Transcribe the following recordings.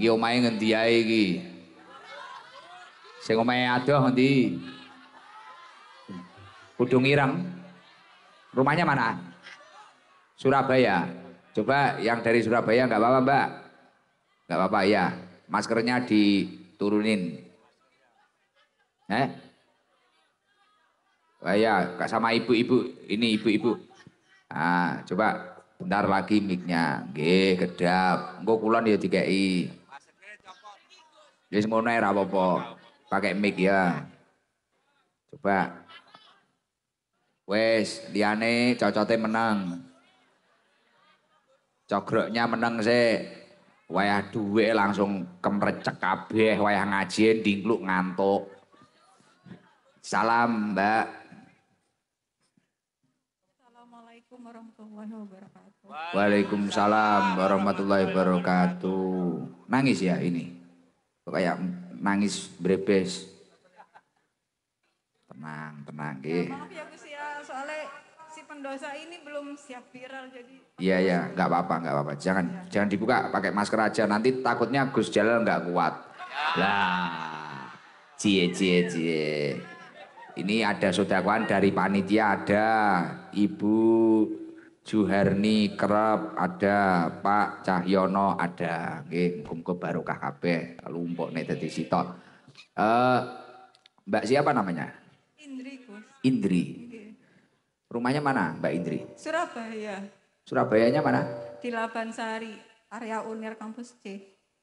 Iki omahe ngendi ae iki? Sing omahe adoh ngendi? Kudung Ireng. Rumahnya mana? Surabaya. Coba yang dari Surabaya nggak apa-apa, Mbak. Nggak apa-apa ya. Maskernya diturunin. Eh? Wah ya, kak sama ibu-ibu. Ini ibu-ibu. Ah, coba bentar lagi mic-nya. Nggih, kedap. Engko kulon ya dikeki. Jadi ya ngono ora apa po Pakai mic ya. Coba. Wes, liane cocote menang. cokroknya menang sih. Wayah duwe langsung kemrecek kabeh, wayah ngajian e dingkluk ngantuk. Salam, Mbak. Assalamualaikum warahmatullahi wabarakatuh. Waalaikumsalam warahmatullahi wabarakatuh. Nangis ya ini kayak nangis brebes tenang tenang ya, eh. maaf ya Gus ya soalnya si pendosa ini belum siap viral jadi iya iya nggak apa-apa nggak apa-apa jangan ya. jangan dibuka pakai masker aja nanti takutnya Gus Jalal nggak kuat lah cie cie cie ini ada sodakoan dari panitia ada ibu Juharni kerap ada, Pak Cahyono ada. Nggih, muga barokah kabeh. Lumpuk dadi Eh Mbak siapa namanya? Indri, Indri. Iya. Rumahnya mana, Mbak Indri? Surabaya. Surabayanya mana? Di Labansari, area UNER kampus C.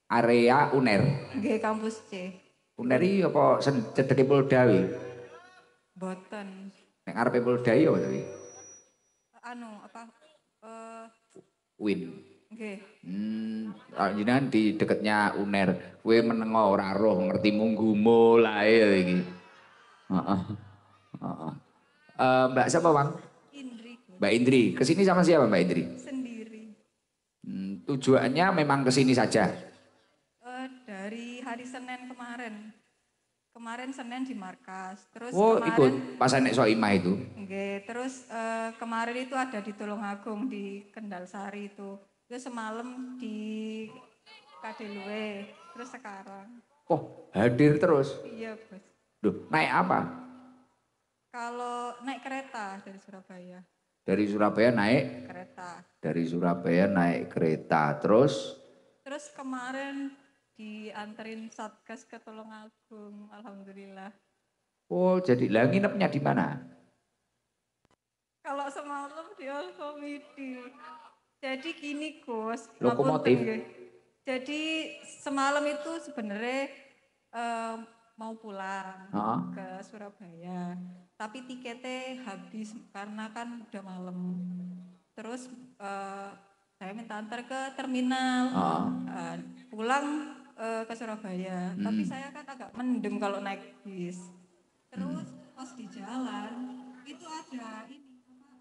Area UNER. Nggih, kampus C. UNER iki apa cedheke Poldawi? Boten. Nek arepe Poldawi apa anu apa uh, Win. Oke. Okay. Hmm, ah, di deketnya UNER. Kowe menengo ora roh ngerti munggumu lae iki. Heeh. Heeh. Uh, Mbak siapa, Bang? Indri. Mbak Indri. sini sama siapa, Mbak Indri? Sendiri. Hmm, tujuannya memang kesini saja. Uh, dari hari Senin kemarin. Kemarin Senin di markas, terus oh, kemarin ikut pas so ima itu. Oke. terus uh, kemarin itu ada di Tulungagung di Kendal Sari itu. Terus semalam di Kadelue, terus sekarang. Oh, hadir terus? Iya, Bos. Duh, naik apa? Kalau naik kereta dari Surabaya. Dari Surabaya naik kereta. Dari Surabaya naik kereta. Terus? Terus kemarin dianterin Satgas ke Tulungagung, alhamdulillah. Oh, jadi lah nginepnya di mana? Kalau semalam di All Jadi gini, Gus. Lokomotif. Jadi semalam itu sebenarnya uh, mau pulang uh-huh. ke Surabaya, tapi tiketnya habis karena kan udah malam. Terus uh, saya minta antar ke terminal. Uh-huh. Uh, pulang uh, ke Surabaya, hmm. tapi saya kan agak mendem kalau naik bis. Terus hmm. pas di jalan itu ada ini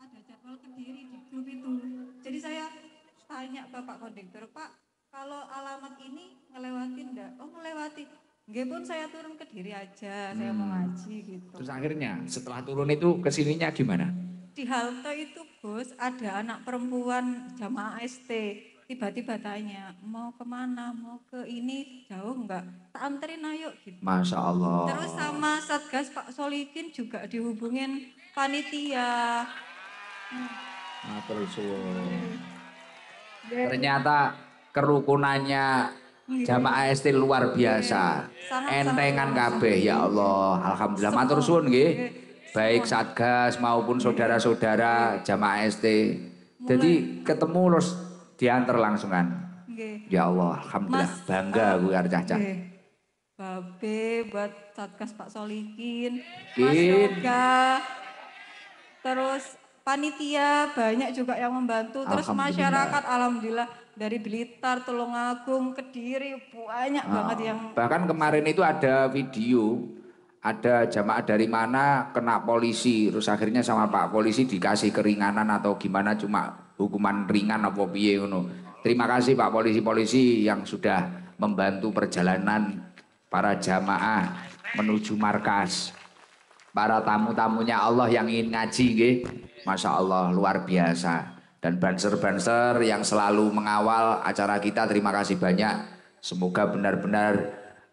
ada jadwal kediri di grup itu. Jadi saya tanya bapak Pak Kondektur, Pak kalau alamat ini ngelewati enggak? Oh ngelewati. Gak pun saya turun ke diri aja, hmm. saya mau hmm. ngaji gitu. Terus akhirnya setelah turun itu kesininya gimana? Di halte itu bos ada anak perempuan jamaah ST tiba-tiba tanya mau kemana mau ke ini jauh enggak tak anterin ayo gitu masya allah terus sama satgas pak solikin juga dihubungin panitia nah, terus ternyata kerukunannya iya. jamaah ST luar biasa iya. entengan kabeh ya Allah alhamdulillah matur suun gih iya. baik satgas maupun saudara-saudara jamaah ST jadi ketemu los diantar langsungan. Okay. Ya Allah, alhamdulillah Mas, bangga uh, ah, gue arca cah Okay. Babe buat Satgas Pak Solikin, Mas Yoga, terus panitia banyak juga yang membantu terus alhamdulillah. masyarakat alhamdulillah dari Blitar, Tulungagung, Kediri banyak oh. banget yang bahkan kemarin itu ada video ada jamaah dari mana kena polisi terus akhirnya sama Pak polisi dikasih keringanan atau gimana cuma hukuman ringan apa piye ngono. Terima kasih Pak polisi-polisi yang sudah membantu perjalanan para jamaah menuju markas. Para tamu-tamunya Allah yang ingin ngaji nggih. Masya Allah luar biasa. Dan banser-banser yang selalu mengawal acara kita terima kasih banyak. Semoga benar-benar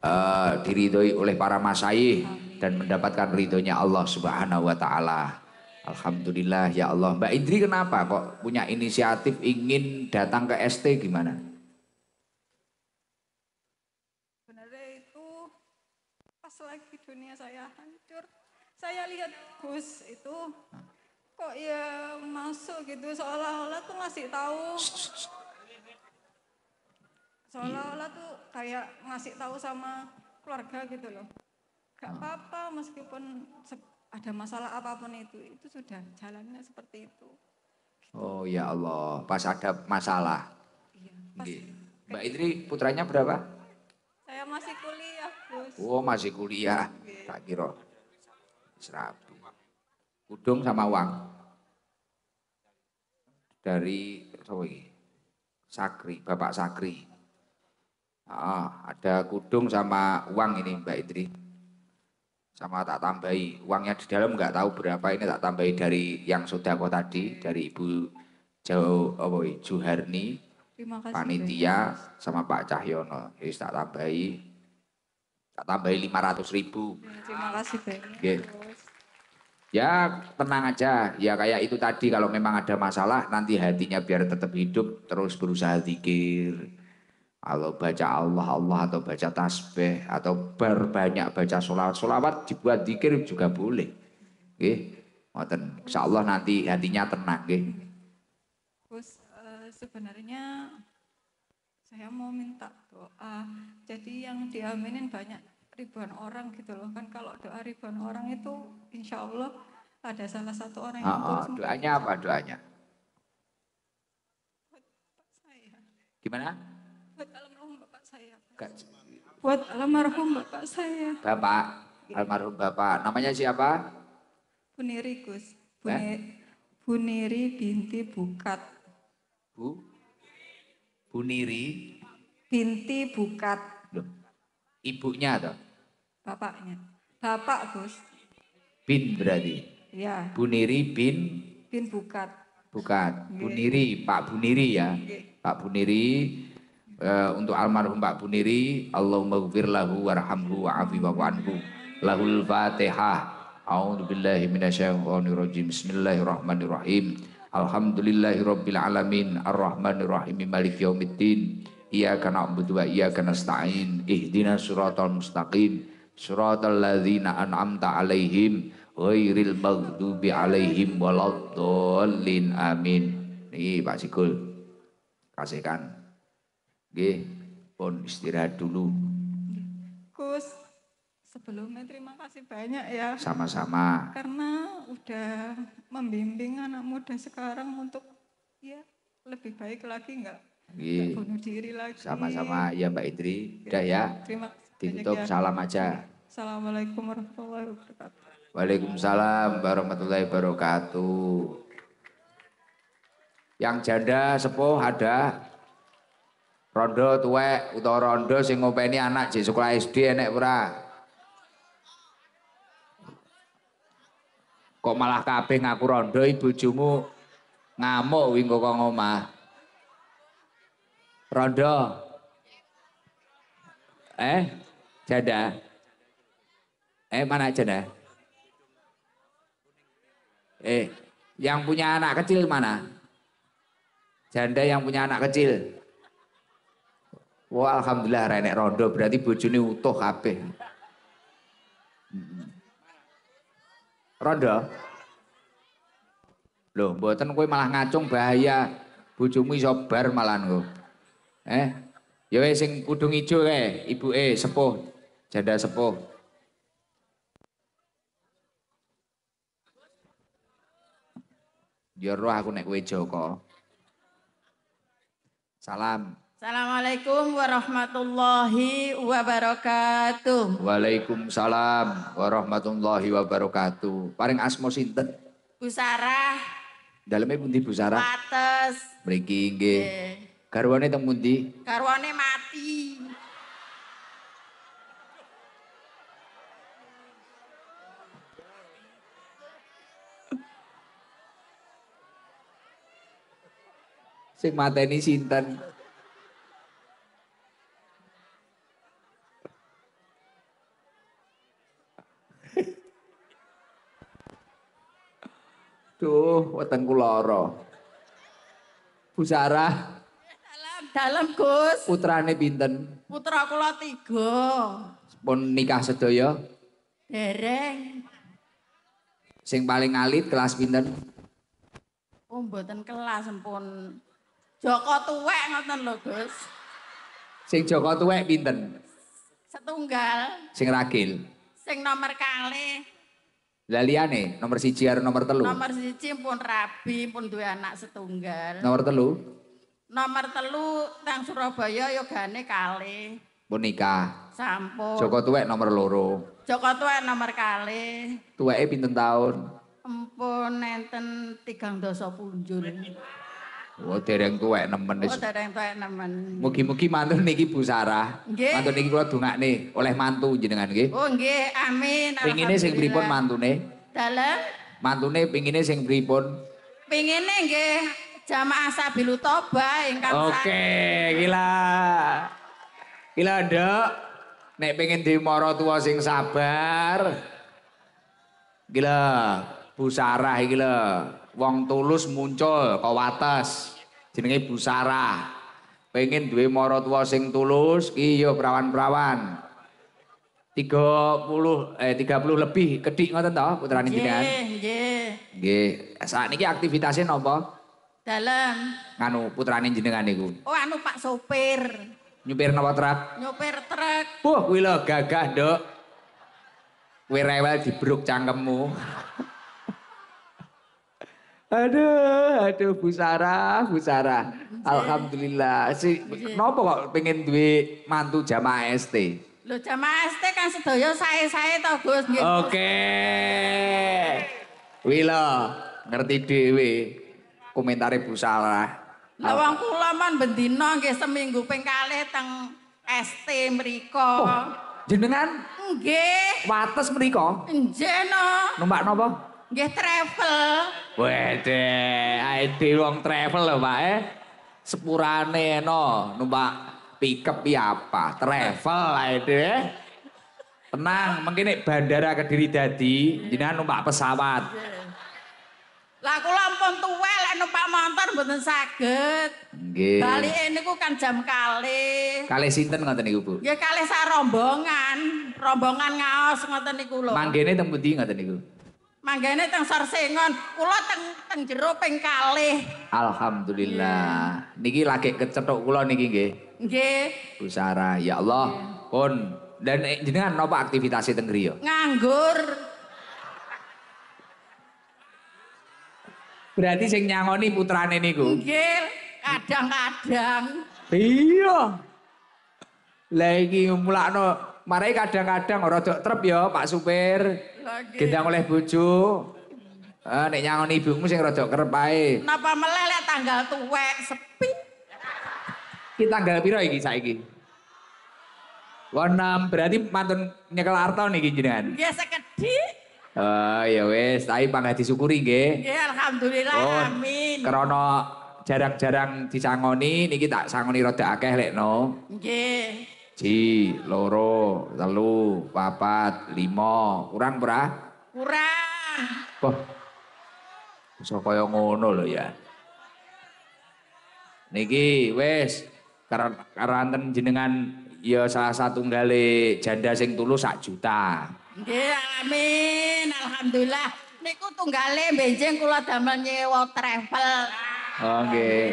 uh, diridhoi oleh para masai dan mendapatkan ridhonya Allah Subhanahu wa taala. Alhamdulillah ya Allah. Mbak Indri kenapa kok punya inisiatif ingin datang ke ST gimana? Sebenarnya itu pas lagi dunia saya hancur, saya lihat Gus itu kok ya masuk gitu seolah-olah tuh ngasih tahu seolah-olah tuh kayak ngasih tahu sama keluarga gitu loh gak hmm. apa-apa meskipun ada masalah apapun itu itu sudah jalannya seperti itu gitu. oh ya Allah pas ada masalah iya, pas okay. Mbak Idri putranya berapa saya masih kuliah Gus oh masih kuliah okay. kira serabi kudung sama uang dari sorry, Sakri Bapak Sakri ah ada kudung sama uang ini Mbak Idri sama tak tambahi uangnya di dalam nggak tahu berapa ini tak tambahi dari yang sudah kau tadi dari ibu jauh oh, Juharni panitia sama Pak Cahyono ini tak tambahi tak tambahi lima ratus ribu ya, terima kasih banyak ya tenang aja ya kayak itu tadi kalau memang ada masalah nanti hatinya biar tetap hidup terus berusaha zikir kalau baca Allah Allah atau baca tasbih atau berbanyak baca sholawat. Sholawat dibuat dikir juga boleh oke? okay. Insya Allah nanti hatinya tenang okay. Gus eh, sebenarnya saya mau minta doa jadi yang diaminin banyak ribuan orang gitu loh kan kalau doa ribuan orang itu insya Allah ada salah satu orang yang oh, oh, doanya apa doanya gimana Buat almarhum bapak saya. Buat almarhum bapak saya. Bapak, almarhum bapak. Namanya siapa? Buniri Gus. Buniri, eh? Buniri binti Bukat. Bu? Buniri? Binti Bukat. Loh, ibunya atau? Bapaknya. Bapak Gus. Bin berarti? Ya. Buniri bin? Bin Bukat. bukat. Iya. Buniri, Pak Buniri ya. Iya. Pak Buniri Eh, untuk almarhum Pak Buniri Allahumma gfir lahu warhamhu wa'afi wa'anhu lahul fatihah A'udzu billahi minasyaitonir rajim. Bismillahirrahmanirrahim. Alhamdulillahirabbil alamin arrahmanir rahim maliki yaumiddin. Iyyaka na'budu wa iyyaka nasta'in. Ihdinas shiratal mustaqim. Shiratal ladzina an'amta 'alaihim ghairil maghdubi 'alaihim waladdallin. Amin. Nih Pak Sikul. Kasihkan. Nggih, pon istirahat dulu. Kus, sebelumnya terima kasih banyak ya. Sama-sama. Karena udah membimbing anak muda sekarang untuk ya lebih baik lagi enggak? Nggih. bunuh diri lagi. Sama-sama ya Mbak Idri. Udah ya. Terima kasih. Ditutup ya. salam aja. Assalamualaikum warahmatullahi wabarakatuh. Waalaikumsalam warahmatullahi wabarakatuh. Yang janda sepuh ada? Rondo tuwek utawa rondo sing ngopeni anak jek sekolah SD enek ora? Kok malah kabeh ngaku rondo bojomu ngamuk kuwi kok omah. Rondo. Eh, janda. Eh, mana janda? Eh, yang punya anak kecil mana? Janda yang punya anak kecil. Wah alhamdulillah renek rondo berarti bojone utuh kabeh. Rondo. Loh, mboten kowe malah ngacung bahaya. Bojomu iso bar malan kok. Eh, ya wis sing pudung ijo kae, ibuke sepuh, janda sepuh. Ya roh aku nek kowe Joko. Salam. Assalamualaikum warahmatullahi wabarakatuh. Waalaikumsalam warahmatullahi wabarakatuh. Paling asmo sinten? Sarah. Dalamnya pundi Busarah? Wates. Mriki nggih. Garwane teng pundi? Karwane mati. Sing mateni sinten? Duh, weteng kuloro. Bu Sarah. Dalam, dalam Gus. Putrane pinten? Putra kula tiga. Pun nikah sedaya? Dereng. Sing paling alit kelas pinten? Oh, mboten kelas sempun. Joko tuwek ngoten lho, Gus. Sing Joko tuwek pinten? Setunggal. Sing ragil. Sing nomor kalih. Laliane, nomor siji nomor telu. Nomor siji pun rabi, pun dua anak setunggal. Nomor telu. Nomor telu tang Surabaya yogane ya kali. Pun nikah. Sampun. Joko tuwek nomor loro. Joko tuwek nomor kali. E pinten taun? Empun enten tigang dosa punjul. Oh, dereng tuwek nemen. Oh, dereng tuwek nemen. Mugi-mugi mantun niki Bu Sarah. Nggih. Mantun niki kula dongakne oleh mantu jenengan nggih. Oh, nggih. Amin. Pingine sing pripun mantune? Dalem? Mantune pingine sing pripun? Pingine nggih jamaah Sabilu Toba ingkang Oke, okay, gila. Gila, Dok. Nek pengen di moro tua sing sabar. Gila, Bu Sarah gila. Wong tulus muncul kawates jenenge Bu Sarah. Pengen duwe maratuwa sing tulus iyo ya perawan-perawan. 30 eh 30 lebih kedik ngoten to putrane jenengan? Nggih, nggih. Nggih. aktivitasnya nopo? Dalam. Anu putrane jenengan niku. Oh, anu Pak sopir. Nyupir nopo truk? Nyupir truk. Wah, kuwi lho gagah, Dok. Kowe rewel dibruk cangkemmu. Aduh, aduh Bu Sarah, Bu Sarah. Alhamdulillah. Si nopo kok pengen duwe mantu jamaah ST? Lho jamaah ST kan sedaya sae-sae to, Gus. Oke. Okay. Wila ngerti dhewe komentare Bu Sarah. Lah wong man bendina nggih seminggu ping kalih teng ST mriko. Oh, jenengan? Nggih. Wates mriko? Njeno. Numpak napa? Nggih travel. Wede, ID wong travel lho, Pak eh. Sepurane no numpak pickup ya apa? Travel ae dhewe. Eh. Tenang, mungkin nek bandara Kediri dadi jenengan numpak pesawat. Lah kula ampun tuwa lek numpak motor mboten saged. Nggih. ini niku kan jam kali. Kali sinten ngoten niku, Bu? Ya kali sak rombongan, rombongan ngaos ngoten niku lho. Manggene teng pundi ngoten niku? Manggane teng Sarsengon, kula teng teng jero ping kalih. Alhamdulillah. Yeah. Niki lagi kecethuk kula niki nggih. Nggih. Bu Sarah, ya Allah, yeah. pun dan eh, jenengan napa aktivitasnya teng griya? Nganggur. Berarti sing nyangoni putrane niku. Nggih, kadang-kadang. Iya. Lah iki mulakno Marai kadang-kadang dok trep ya Pak Supir. Gendang oleh bucu, Eh, nek nyangon ibumu sing rodok kerep ae. meleleh tanggal tuwek sepi. Ki tanggal piro iki saiki? Wonam berarti mantun nyekel arto nih jenengan. Eh, ya sekedhik. Oh ya wes, tapi pangkat disyukuri nggih. Nggih alhamdulillah oh, amin. Krana jarang-jarang disangoni niki tak sangoni rada akeh no. Nggih siji loro telu papat lima kurang berah kurang kok iso kaya ngono lo ya niki wis karanten jenengan ya salah satu gale janda sing tulus sak juta nggih amin alhamdulillah niku tunggale benjing kula damel nyewa travel Oke. Okay.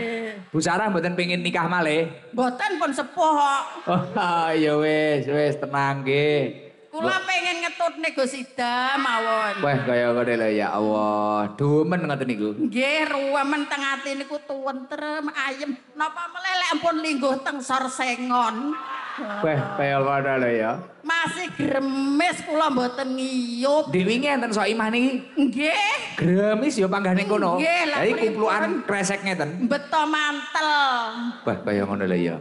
Bu Sarah mboten pengen nikah malih? Mboten pun sepuh Oh, ya wis, wis tenang nggih. Kula pengen ngetut negosida mawon. Wah, kaya ngene lho ya Allah. Dumen ngoten niku. Nggih, ruwemen teng ati niku tuwen ayem. Napa meleh lek ampun lingguh teng sengon. Wah, kaya ngene lho ya. Masih gremes kula mboten ngiyup. Dewi ngenten sok imah niki. Nggih. Gremes ya panggane kono. Nggih, lha iku kresek ngeten. Beto mantel. Wah, kaya ngene lho ya.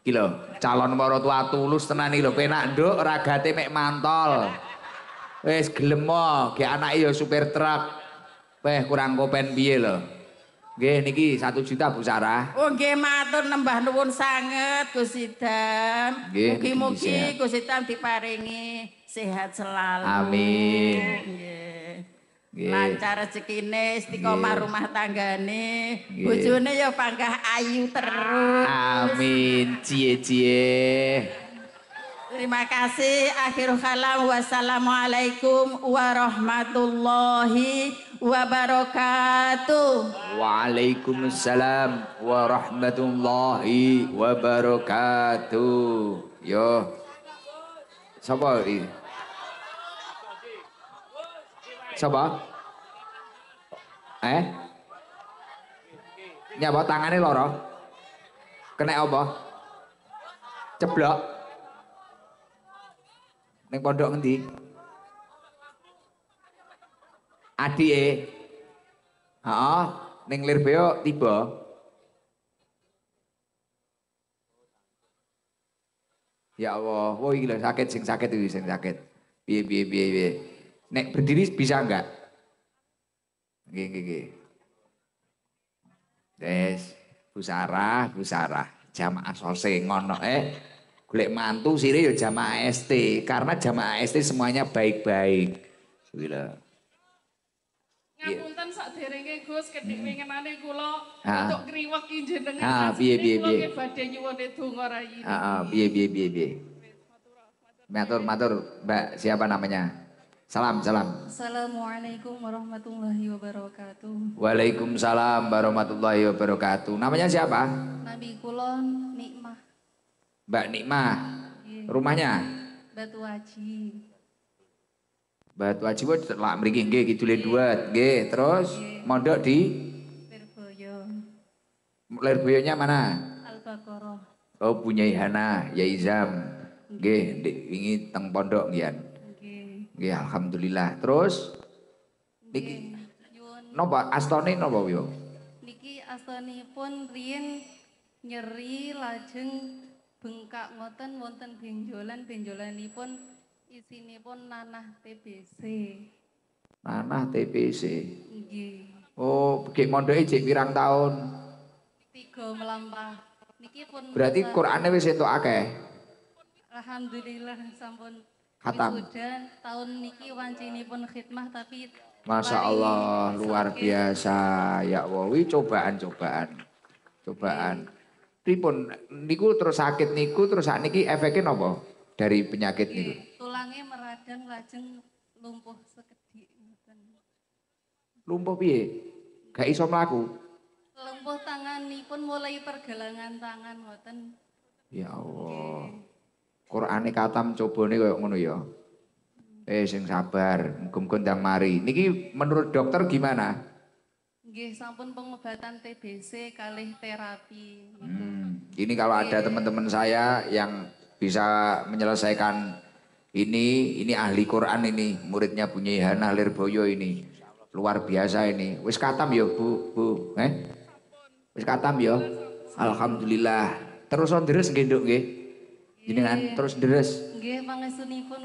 Gila, calon calon maratuwa tulus tenan iki lho, penak nduk ragate mek mantol. Wis gelem ge anak iyo supir truk. Weh kurang kopen piye lho. Nggih niki satu juta Bu Sarah. Oh nggih matur nembah nuwun sangat, Gus Idam. Mugi-mugi Gus Idam diparingi sehat selalu. Amin. Lancar rezekine, istiqomah rumah tangga nih bojone ya panggah ayu terus. Amin. Cie-cie. Terima kasih. Akhir kalam. Wassalamualaikum warahmatullahi wabarakatuh. Waalaikumsalam warahmatullahi wabarakatuh. Yo. sabar ini coba Eh? Nyapa tangane loro? Kena apa? Ceblok. neng pondok ngendi? Adike. Heeh, neng Lirbeyo tiba. Ya Allah, wah oh, iki sakit sing sakit iki sing sakit. Piye piye piye piye. Nek berdiri bisa enggak? Oke, oke, oke. Des, Bu Sarah, Bu Sarah, jamaah sose ngono eh. Golek mantu sire ya jamaah ST karena jamaah ST semuanya baik-baik. Gila. Ngapunten derenge Gus kedik hmm. wingenane kula untuk ngriweki jenengan. Ah, piye piye piye. Kula badhe nyuwune donga rayi. Heeh, piye piye piye piye. Matur matur Mbak siapa namanya? Salam, salam. Assalamualaikum warahmatullahi wabarakatuh. Waalaikumsalam warahmatullahi wabarakatuh. Namanya siapa? Nabi Kulon Nikmah. Mbak Nikmah. Yeah. Rumahnya? Batu Aji. Batu Aji wae meringin g, gitu yeah. dua g terus yeah. mondok di Lerboyo. Lerboyonya mana? Al-Baqarah. Oh, punya Hana, Yaizam. Iya. g ingin teng pondok Ya. Ya alhamdulillah. Terus niki napa astane napa wiwo? Niki astanipun riyin nyeri lajeng bengkak ngoten wonten benjolan benjolanipun isinipun nanah TBC. Nanah TBC. Nggih. Oh, gek mondoke cek pirang tahun. Tiga melampah. Niki pun Berarti Qur'ane wis entuk akeh. Alhamdulillah sampun Khatam. tahun niki pun khidmah tapi Masya Allah luar biasa ya wawi cobaan cobaan cobaan. Pripun niku terus sakit niku terus saat niki efeknya nopo dari penyakit niku. Tulangnya meradang lajeng lumpuh sekedik. Lumpuh piye? Gak iso mlaku. Lumpuh tangan nipun mulai pergelangan tangan ngoten. Ya Allah. Okay. Quran Qur'ane katam nih kayak ngono ya. Eh sing sabar, muga-muga mari. Niki menurut dokter gimana? Nggih, sampun pengobatan TBC kalih terapi. Hmm. Ini kalau ada teman-teman saya yang bisa menyelesaikan ini, ini ahli Quran ini, muridnya Bunyi Hana Lirboyo ini. Luar biasa ini. Wis katam ya, Bu, Bu, eh? Wis katam ya. Alhamdulillah. Terus on terus nggih, gih jenengan terus deres.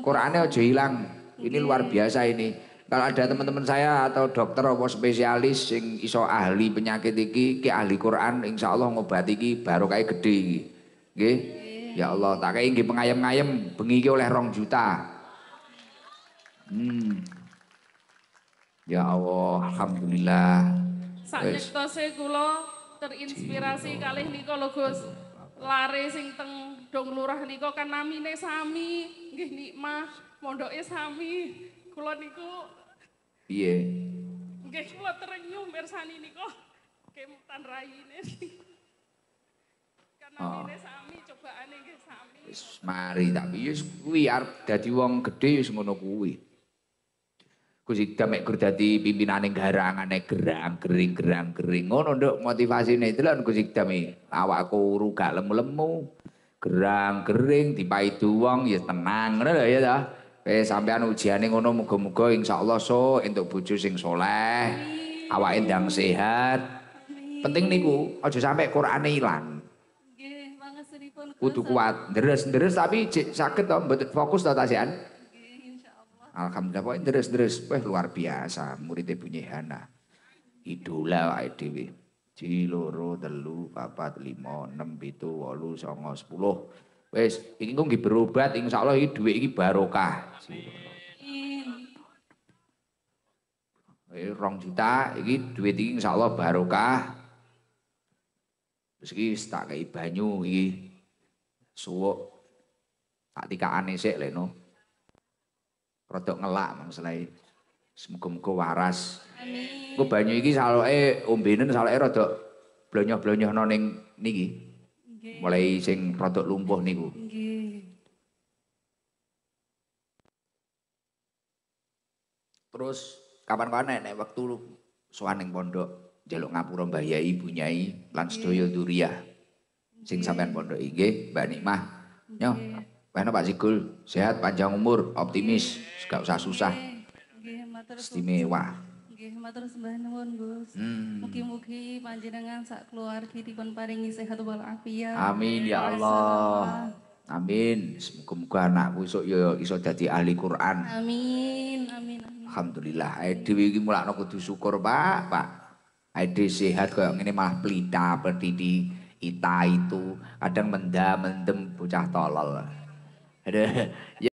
Qurannya aja hilang. Ini luar biasa ini. Kalau ada teman-teman saya atau dokter atau spesialis yang iso ahli penyakit iki, ki ahli Quran insya Allah ngobati iki baru kayak gede iki. Ya Allah, tak kayak nggih pengayem-ngayem bengi oleh rong juta. Hmm. Ya Allah, alhamdulillah. Saknyektose kula terinspirasi kali ini kalau Gus. lare sing teng dong lurah niko kan namine sami nggih nikmah mondoke sami kula niku piye yeah. nggih kula terenyuh mersani niko kemutan rayine kan namine oh. sami cobaane nggih sami wis mari tapi wis kuwi arep dadi wong gedhe wis ngono kuwi Gusti kerjati bimbingan yang garang, aneh gerang gering gerang gering ngono nduk motivasine delon Gusti awak e. awakku uru gak lemu-lemu gerang gering dipai duwong ya tenang ngono dah. ya ta wis eh, sampean ujiane ngono muga Insya Allah so untuk bojo sing soleh awak endang sehat penting niku aja sampe Quran ilang nggih mangesunipun kudu kuat deres deres tapi sakit to bentuk fokus to tasian Alhamdulillah pokoknya terus-terus, wah luar biasa muridnya punya hana. Idola wa dhewe. Ciloro, telu, papat, lima, enam, pitu, walu, songo, sepuluh. Wes, ini kok nggih berobat, Allah ini duit ini barokah. Ini rong juta duit ini insya Allah barokah. Terus ini tak kayak banyu ini suwok. Tak aneh sih, leno rodok ngelak maksudnya Semoga-moga waras. Amin. ini, banyu eh saloke ombenen eh rodok blonyoh-blonyohno noning niki. Mulai sing rodok lumpuh niku. Terus kapan-kapan nek waktu lu soaneng pondok jaluk ngapura Mbah Yai ibu Nyai lan sedaya duriah. Sing sampean pondok inggih Mbak Nikmah. Nyoh, Wena Pak Zikul sehat panjang umur, optimis, gak usah susah. Istimewa. Nggih matur sembah nuwun Gus. Hmm. mugi panjenengan sak keluargi dipun paringi sehat wal Amin ya Allah. Amin. Semoga-moga anakku iso ya iso dadi ahli Quran. Amin. Amin. amin. Alhamdulillah. Ae dhewe iki mulakno kudu syukur, Pak. Pak. Ae sehat koyo ngene malah pelita, peliti, ita itu, kadang mendam mendem bocah tolol. 对。